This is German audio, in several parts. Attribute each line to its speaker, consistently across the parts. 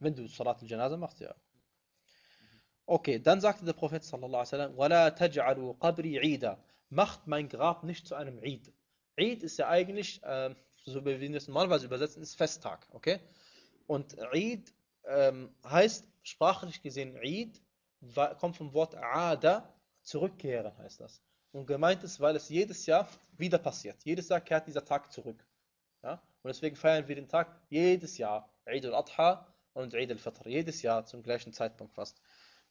Speaker 1: wenn du Salat al-Janaza machst, ja. Okay, dann sagte der Prophet sallallahu alaihi wasallam, وَلَا تَجْعَلُوا قَبْرِ عِيدًا Macht mein Grab nicht zu einem Eid. Eid ist ja eigentlich, äh, so wie wir es normalerweise übersetzen, ist Festtag, okay? Und Eid ähm, heißt, sprachlich gesehen, Eid kommt vom Wort Ada, zurückkehren heißt das. Und gemeint ist, weil es jedes Jahr wieder passiert. Jedes Jahr kehrt dieser Tag zurück. Ja? Und deswegen feiern wir den Tag jedes Jahr. Eid al-Adha und Eid al-Fitr. Jedes Jahr zum gleichen Zeitpunkt fast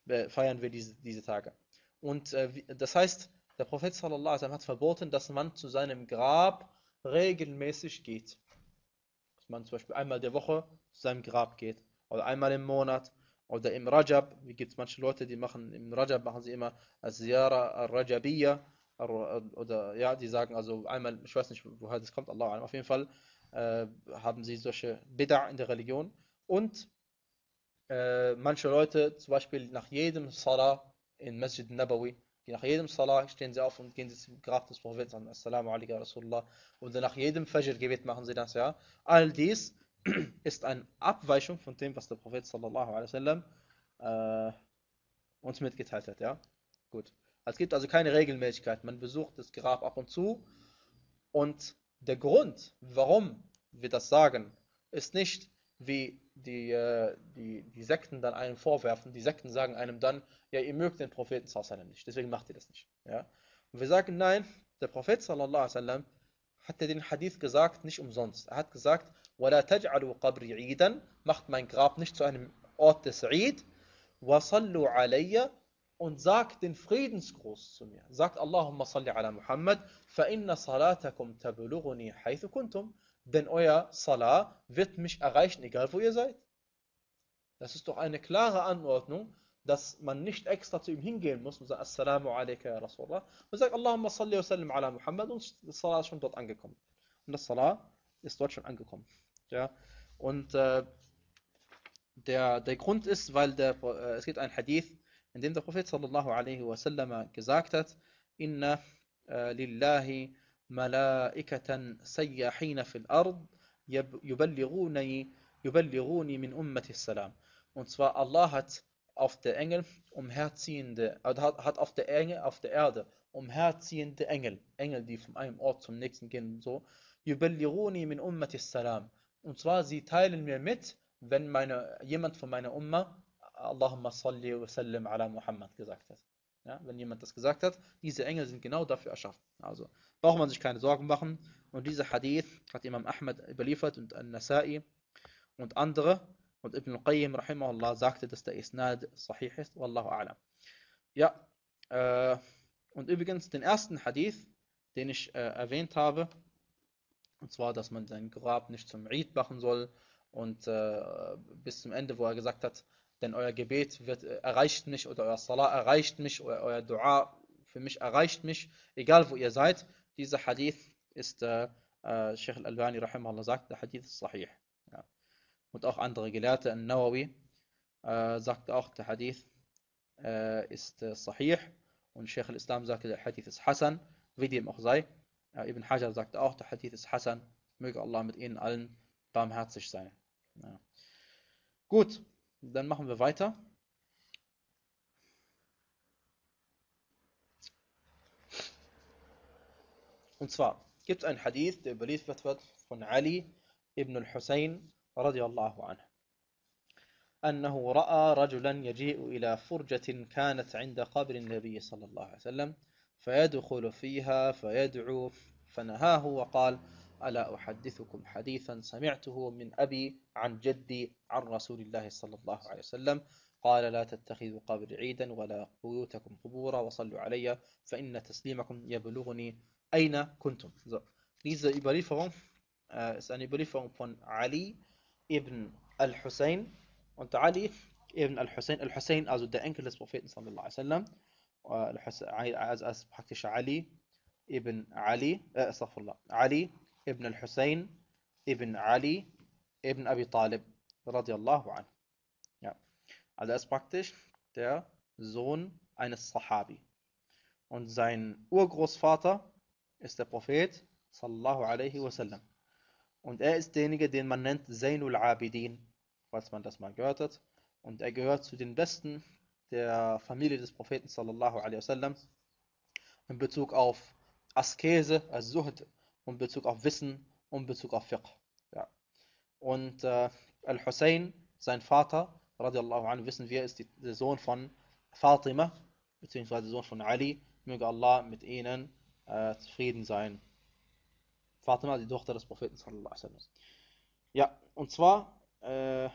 Speaker 1: äh, feiern wir diese, diese Tage. Und äh, das heißt, der Prophet sallallahu alaihi hat verboten, dass man zu seinem Grab regelmäßig geht. Dass man zum Beispiel einmal der Woche zu seinem Grab geht oder einmal im Monat oder im Rajab. Wie gibt es manche Leute, die machen im Rajab machen sie immer Ziyara al-Rajabiyya oder ja, die sagen also einmal, ich weiß nicht, woher das kommt, Allah auf jeden Fall äh, haben sie solche Bid'a in der Religion und äh, manche Leute, zum Beispiel nach jedem Salah in Masjid Nabawi, nach jedem Salah stehen sie auf und gehen sie zum Grab des Propheten an. Assalamu alaikum Rasulullah. Und nach jedem Fajr-Gebet machen sie das, ja. All dies ist eine Abweichung von dem, was der Prophet sallallahu alaihi wasallam äh, uns mitgeteilt hat, ja. Gut. Es gibt also keine Regelmäßigkeit. Man besucht das Grab ab und zu. Und der Grund, warum wir das sagen, ist nicht, wie die, äh, die, die Sekten dann einem vorwerfen. Die Sekten sagen einem dann, ja, ihr mögt den Propheten sallam nicht, deswegen macht ihr das nicht. Ja? Und wir sagen, nein, der Prophet sallallahu sallam hat den Hadith gesagt, nicht umsonst. Er hat gesagt, وَلَا تَجْعَلُوا قَبْرِ عِيدًا Macht mein Grab nicht zu einem Ort des Eid. وَصَلُّوا عَلَيَّ Und sagt den Friedensgruß zu mir. Sagt Allahumma salli ala Muhammad, فَإِنَّ صَلَاتَكُمْ تَبْلُغُنِي حَيْثُ كُنْتُمْ denn euer Salah wird mich erreichen, egal wo ihr seid. Das ist doch eine klare Anordnung, dass man nicht extra zu ihm hingehen muss und sagt, Assalamu alaikum ya Rasulallah. Man sagt, Allahumma salli wa sallim ala Muhammad und das Salah ist schon dort angekommen. Und das Salah ist dort schon angekommen. Ja? Und äh, der, der Grund ist, weil der, äh, es gibt ein Hadith, in dem der Prophet sallallahu alaihi wa sallam gesagt hat, Inna äh, lillahi ملائكة سياحين في الأرض يبلغوني, يبلغوني من أمة السلام Und zwar Allah hat auf der Engel umherziehende, hat hat auf der Engel, auf der Erde umherziehende Engel, Engel, die von einem Ort zum nächsten gehen und so. Überlegoni min Ummati Salam. Und zwar sie teilen mir mit, wenn meine, jemand von meiner Umma Allahumma salli wa sallim ala Muhammad gesagt hat. Ja, wenn jemand das gesagt hat, diese Engel sind genau dafür erschaffen. Also braucht man sich keine Sorgen machen. Und dieser Hadith hat Imam Ahmad überliefert und An-Nasai und andere. Und Ibn qayyim rahimahullah sagte, dass der Isnad sahih ist. Wallahu a'lam. Ja, äh, und übrigens den ersten Hadith, den ich äh, erwähnt habe, und zwar, dass man sein Grab nicht zum Eid machen soll und äh, bis zum Ende, wo er gesagt hat, denn euer Gebet wird, äh, erreicht mich oder euer Salah erreicht mich oder euer Dua für mich erreicht mich, egal wo ihr seid. Dieser Hadith ist, äh, äh, Sheikh al-Albani rahimahullah sagt, der Hadith ist sahih. Ja. Und auch andere Gelehrte, An-Nawawi äh, sagt auch, der Hadith äh, ist äh, sahih. Und Sheikh al-Islam sagt, der Hadith ist Hassan, wie dem auch sei. Äh, Ibn Hajar sagt auch, der Hadith ist Hassan. Möge Allah mit ihnen allen barmherzig sein. Ja. Gut. Dann machen wir weiter. Und zwar gibt es einen Hadith, der überliefert wird von Ali ibn al-Hussein radiallahu anhu. أنه رأى رجلا يجيء إلى فرجة كانت عند قبر النبي صلى الله عليه وسلم فيدخل فيها فيدعو فنهاه وقال ألا أحدثكم حديثا سمعته من أبي عن جدي عن رسول الله صلى الله عليه وسلم قال لا تتخذوا قبر عيدا ولا بيوتكم قبورا وصلوا علي فإن تسليمكم يبلغني أين كنتم so, diese Überlieferung äh, ist eine Überlieferung von Ali ibn al-Hussein und Ali ibn al-Hussein, al-Hussein also der Enkel des Propheten sallallahu alaihi wasallam, also als praktisch Ali ibn Ali, äh, Allah, Ali ibn al-Husayn ibn Ali ibn Abi Talib radiallahu an. Ja. Also er ist praktisch der Sohn eines Sahabi. Und sein Urgroßvater ist der Prophet sallallahu alaihi wasallam. Und er ist derjenige, den man nennt Zainul Abidin, falls man das mal gehört hat. Und er gehört zu den Besten der Familie des Propheten sallallahu alaihi wasallam in Bezug auf Askese, also zuhd und Bezug auf Wissen und Bezug auf Fiqh. Ja. Und äh, Al-Hussein, sein Vater, radiallahu anhu, wissen wir, ist die, der Sohn von Fatima, beziehungsweise Sohn von Ali. Möge Allah mit ihnen äh, zufrieden sein. Fatima, die Tochter des Propheten, sallallahu alaihi wasallam. Ja, und zwar äh,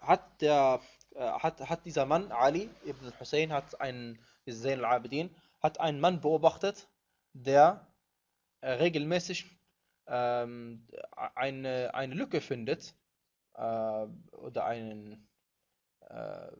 Speaker 1: hat, der, äh, hat, hat dieser Mann, Ali ibn Hussein, hat einen, Zayn al-Abidin, hat einen Mann beobachtet, der äh, regelmäßig ähm, eine, eine Lücke findet äh, oder einen, äh,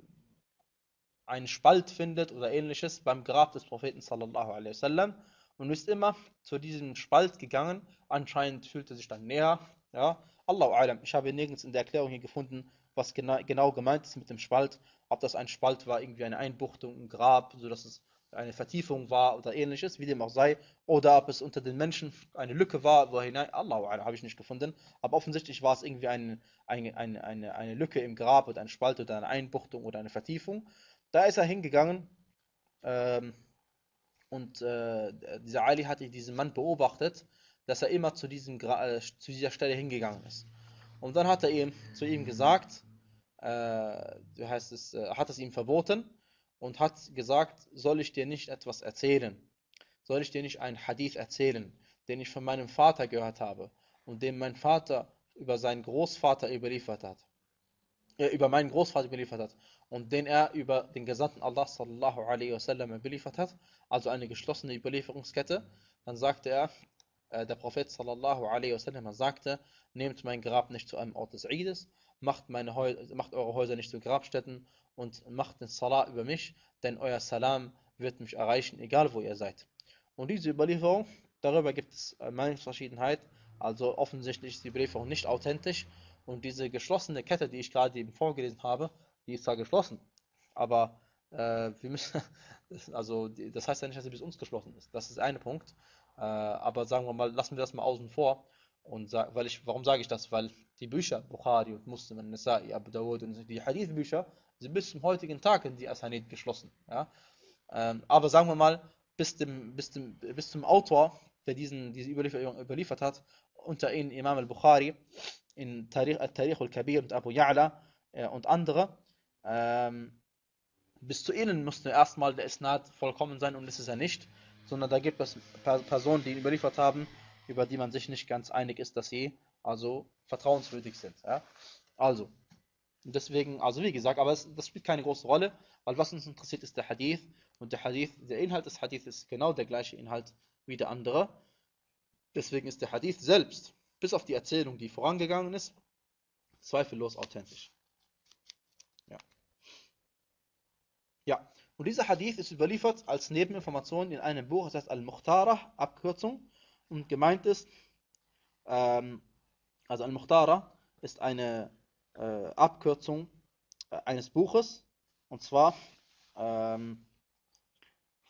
Speaker 1: einen Spalt findet oder ähnliches beim Grab des Propheten sallallahu alaihi wasallam und ist immer zu diesem Spalt gegangen. Anscheinend fühlt er sich dann näher. Ja, Allahu alam. Ich habe nirgends in der Erklärung hier gefunden, was genau, genau gemeint ist mit dem Spalt. Ob das ein Spalt war, irgendwie eine Einbuchtung, ein Grab, sodass es eine Vertiefung war oder ähnliches, wie dem auch sei, oder ob es unter den Menschen eine Lücke war, wo hinein, Allahu habe ich nicht gefunden, aber offensichtlich war es irgendwie ein, ein, ein, eine, eine Lücke im Grab oder ein Spalt oder eine Einbuchtung oder eine Vertiefung. Da ist er hingegangen ähm, und äh, dieser Ali hatte diesen Mann beobachtet, dass er immer zu, diesem Gra äh, zu dieser Stelle hingegangen ist. Und dann hat er ihm, zu ihm gesagt, äh, heißt es, äh, hat es ihm verboten, und hat gesagt, soll ich dir nicht etwas erzählen? Soll ich dir nicht einen Hadith erzählen, den ich von meinem Vater gehört habe und den mein Vater über seinen Großvater überliefert hat? Äh, über meinen Großvater überliefert hat und den er über den Gesandten Allah sallallahu alaihi wasallam überliefert hat, also eine geschlossene Überlieferungskette, dann sagte er, äh, der Prophet sallallahu alaihi wasallam sagte, nehmt mein Grab nicht zu einem Ort des Eides, macht, meine Heu macht eure Häuser nicht zu Grabstätten und macht den Salah über mich, denn euer Salam wird mich erreichen, egal wo ihr seid. Und diese Überlieferung, darüber gibt es äh, Meinungsverschiedenheit, also offensichtlich ist die Überlieferung nicht authentisch und diese geschlossene Kette, die ich gerade eben vorgelesen habe, die ist zwar geschlossen, aber äh, wir müssen, also das heißt ja nicht, dass sie bis uns geschlossen ist. Das ist ein Punkt. Äh, aber sagen wir mal, lassen wir das mal außen vor. Und sag, weil ich, warum sage ich das? Weil die Bücher, Bukhari und Muslim und Nisa'i, Abu Dawud und die Hadith-Bücher, sind bis zum heutigen Tag in die Asanid geschlossen. Ja? Ähm, aber sagen wir mal, bis, dem, bis, dem, bis zum Autor, der diesen, diese Überlieferung überliefert hat, unter ihnen Imam al-Bukhari, in Tariq al-Tarikh al-Kabir und Abu Ya'la äh, und andere, ähm, bis zu ihnen musste erstmal der Isnad vollkommen sein und das ist er nicht, sondern da gibt es Personen, die ihn überliefert haben, über die man sich nicht ganz einig ist, dass sie also vertrauenswürdig sind. Ja? Also, deswegen, also wie gesagt, aber es, das spielt keine große Rolle, weil was uns interessiert ist der Hadith und der Hadith, der Inhalt des Hadith ist genau der gleiche Inhalt wie der andere. Deswegen ist der Hadith selbst, bis auf die Erzählung, die vorangegangen ist, zweifellos authentisch. Ja. Ja. Und dieser Hadith ist überliefert als Nebeninformation in einem Buch, das heißt Al-Mukhtarah, Abkürzung, und gemeint ist, ähm, also Al-Muhtara ist eine äh, Abkürzung äh, eines Buches und zwar ähm,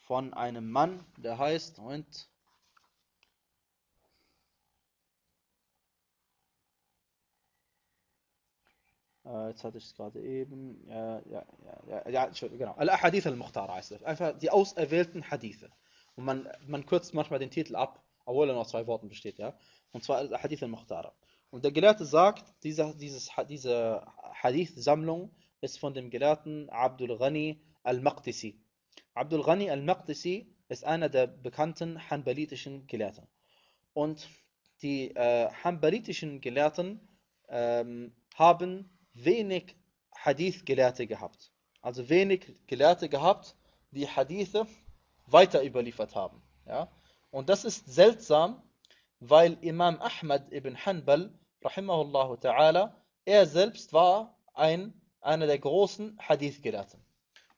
Speaker 1: von einem Mann, der heißt, Moment, äh, jetzt hatte ich es gerade eben. Ja, ja, ja, ja, genau. Al-Ahadith al muhtara heißt das. Einfach die auserwählten Hadithe. Und man, man kürzt manchmal den Titel ab obwohl er noch zwei Worten besteht, ja. Und zwar Hadith al-Mukhtara. Und der Gelehrte sagt, diese, dieses, diese Hadith-Sammlung ist von dem Gelehrten Abdul Ghani al-Maqdisi. Abdul Ghani al-Maqdisi ist einer der bekannten hanbalitischen Gelehrten. Und die äh, hanbalitischen Gelehrten ähm, haben wenig Hadith-Gelehrte gehabt. Also wenig Gelehrte gehabt, die Hadithe weiter überliefert haben. Ja? Und das ist seltsam, weil Imam Ahmad ibn Hanbal, rahimahullahu ta'ala, er selbst war ein, einer der großen Hadith-Gelehrten.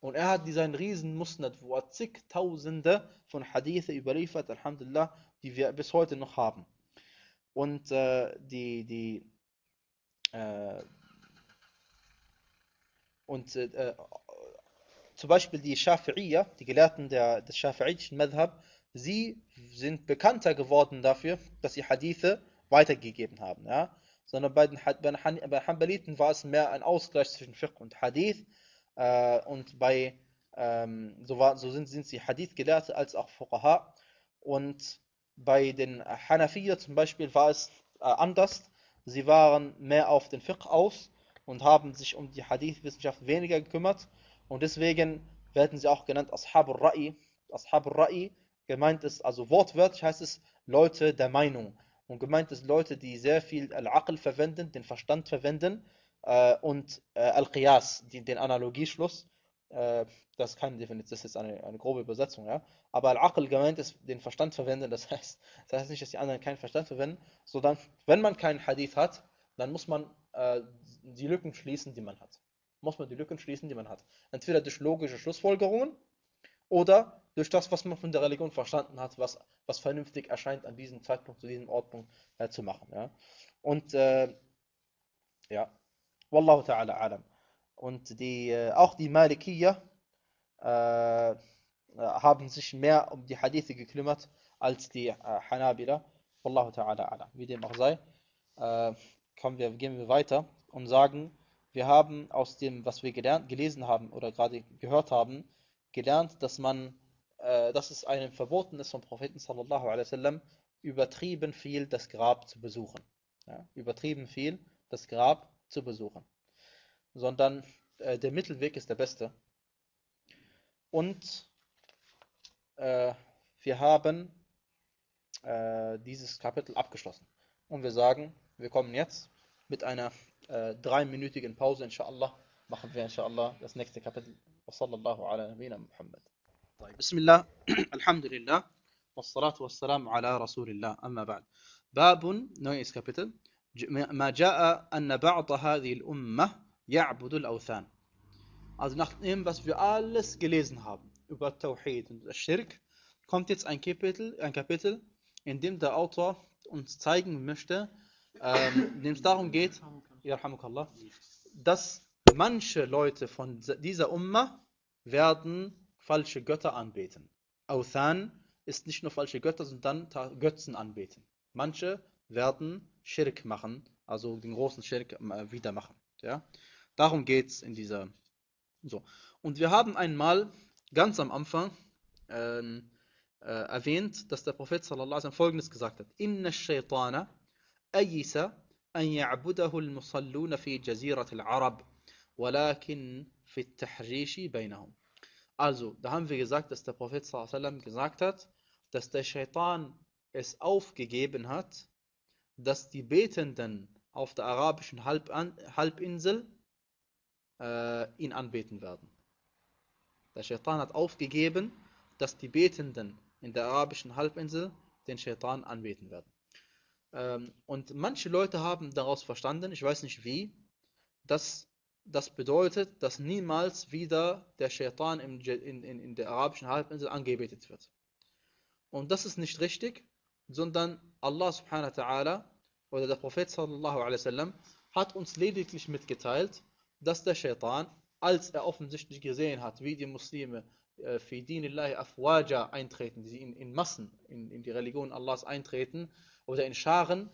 Speaker 1: Und er hat diesen riesen Musnad, wo er zigtausende von Hadithe überliefert, Alhamdulillah, die wir bis heute noch haben. Und äh, die, die, äh, und äh, äh zum Beispiel die Schafi'iyya, die Gelehrten der, des Schafi'itischen Madhab, sie sind bekannter geworden dafür, dass sie Hadithe weitergegeben haben. Ja? Sondern bei den bei Hanbaliten war es mehr ein Ausgleich zwischen Fiqh und Hadith. Äh, und bei, ähm, so, war, so sind, sind sie Hadith-Gelehrte als auch Fuqaha. Und bei den Hanafiya zum Beispiel war es äh, anders. Sie waren mehr auf den Fiqh aus und haben sich um die Hadith-Wissenschaft weniger gekümmert. Und deswegen werden sie auch genannt Ashab al-Ra'i. Ashab al-Ra'i Gemeint ist, also wortwörtlich heißt es Leute der Meinung. Und gemeint ist Leute, die sehr viel Al-Aql verwenden, den Verstand verwenden äh, und äh, Al-Qiyas, den Analogieschluss. Äh, das keine Definition, das ist eine, eine grobe Übersetzung, ja. Aber Al-Aql gemeint ist den Verstand verwenden, das heißt, das heißt nicht, dass die anderen keinen Verstand verwenden, sondern wenn man keinen Hadith hat, dann muss man äh, die Lücken schließen, die man hat. Muss man die Lücken schließen, die man hat. Entweder durch logische Schlussfolgerungen oder durch das, was man von der Religion verstanden hat, was, was vernünftig erscheint, an diesem Zeitpunkt, zu diesem Ordnung äh, zu machen. Ja? Und äh, ja, Wallahu ta'ala alam. Und die, äh, auch die Malikiya äh, äh, haben sich mehr um die Hadithe gekümmert als die äh, Hanabila. Wallahu ta'ala alam. Wie dem auch sei, kommen wir, gehen wir weiter und sagen, wir haben aus dem, was wir gelernt, gelesen haben oder gerade gehört haben, gelernt, dass man, äh, dass es einem verboten ist vom Propheten sallallahu alaihi wasallam übertrieben viel das Grab zu besuchen. Ja, übertrieben viel das Grab zu besuchen. Sondern äh, der Mittelweg ist der beste. Und äh, wir haben äh, dieses Kapitel abgeschlossen. Und wir sagen, wir kommen jetzt mit einer äh, dreiminütigen Pause, inshallah, machen wir inshallah das nächste Kapitel وصلى الله على نبينا محمد طيب بسم الله الحمد لله والصلاة والسلام على رسول الله أما بعد باب نويس كابيتل ما جاء أن بعض هذه الأمة يعبد الأوثان Also nachdem, was wir alles gelesen haben über Tawhid und Schirk, kommt jetzt ein Kapitel, ein Kapitel, in dem der Autor uns zeigen möchte, ähm, in dem es darum geht, dass Manche Leute von dieser Umma werden falsche Götter anbeten. Authan ist nicht nur falsche Götter, sondern Götzen anbeten. Manche werden Schirk machen, also den großen Schirk äh, wieder machen. Ja? Darum geht es in dieser. So. Und wir haben einmal ganz am Anfang ähm, äh, erwähnt, dass der Prophet sallallahu alaihi folgendes gesagt hat: Inna shaytana ayisa an ya'budahu al-musalluna fi jazirat al-arab walakin fit tahrishi bainahum. Also, da haben wir gesagt, dass der Prophet sallam gesagt hat, dass der Shaitan es aufgegeben hat, dass die Betenden auf der arabischen Halbinsel äh, ihn anbeten werden. Der Shaitan hat aufgegeben, dass die Betenden in der arabischen Halbinsel den Shaitan anbeten werden. Ähm, und manche Leute haben daraus verstanden, ich weiß nicht wie, dass das bedeutet, dass niemals wieder der Shaitan in, in, in der arabischen Halbinsel angebetet wird. Und das ist nicht richtig, sondern Allah subhanahu wa ta'ala oder der Prophet sallallahu alaihi wasallam hat uns lediglich mitgeteilt, dass der Shaitan, als er offensichtlich gesehen hat, wie die Muslime äh, fi dinillahi afwaja eintreten, die in, in Massen in, in die Religion Allahs eintreten oder in Scharen,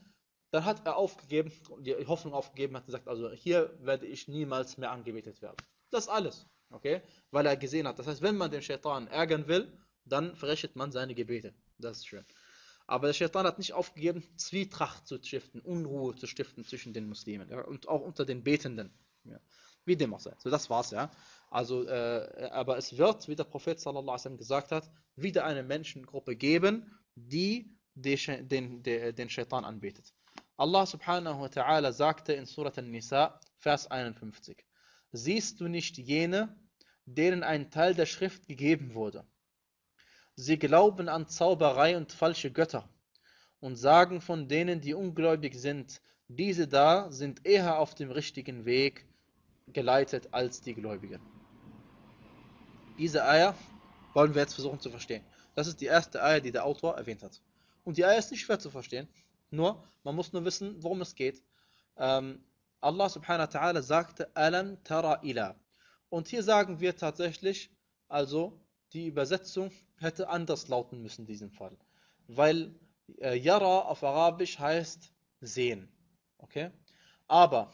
Speaker 1: dann hat er aufgegeben, die Hoffnung aufgegeben, hat gesagt, also hier werde ich niemals mehr angebetet werden. Das alles, okay? Weil er gesehen hat. Das heißt, wenn man den Shaitan ärgern will, dann verrichtet man seine Gebete. Das ist schön. Aber der Shaitan hat nicht aufgegeben, Zwietracht zu stiften, Unruhe zu stiften zwischen den Muslimen ja, und auch unter den Betenden. Ja. Wie dem auch sei. So, das war's, ja. Also, äh, aber es wird, wie der Prophet sallallahu alaihi gesagt hat, wieder eine Menschengruppe geben, die den, den, den Shaitan anbetet. Allah subhanahu wa ta'ala sagte in Surat al nisa Vers 51, Siehst du nicht jene, denen ein Teil der Schrift gegeben wurde? Sie glauben an Zauberei und falsche Götter und sagen von denen, die ungläubig sind, diese da sind eher auf dem richtigen Weg geleitet als die Gläubigen. Diese Eier wollen wir jetzt versuchen zu verstehen. Das ist die erste Eier, die der Autor erwähnt hat. Und die Eier ist nicht schwer zu verstehen. Nur, man muss nur wissen, worum es geht. Ähm, Allah subhanahu wa ta'ala sagte, Alam tara ila. Und hier sagen wir tatsächlich, also die Übersetzung hätte anders lauten müssen in diesem Fall. Weil äh, Yara auf Arabisch heißt sehen. Okay? Aber